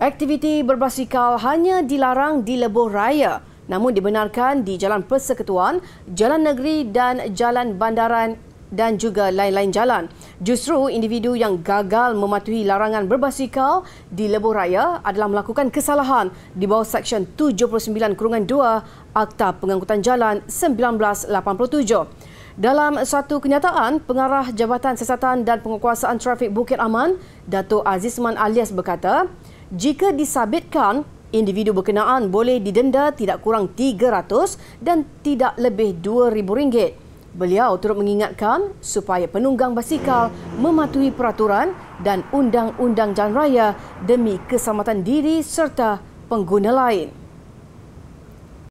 Aktiviti berbasikal hanya dilarang di lebuh raya namun dibenarkan di jalan persekutuan, jalan negeri dan jalan bandaran dan juga lain-lain jalan. Justru individu yang gagal mematuhi larangan berbasikal di lebuh raya adalah melakukan kesalahan di bawah Seksyen 79 Kurungan 2 Akta Pengangkutan Jalan 1987. Dalam satu kenyataan, pengarah Jabatan Siasatan dan Penguasaan Trafik Bukit Aman, Dato Azizman alias berkata, jika disabitkan, individu berkenaan boleh didenda tidak kurang RM300 dan tidak lebih RM2,000. Beliau turut mengingatkan supaya penunggang basikal mematuhi peraturan dan undang-undang jalan raya demi keselamatan diri serta pengguna lain.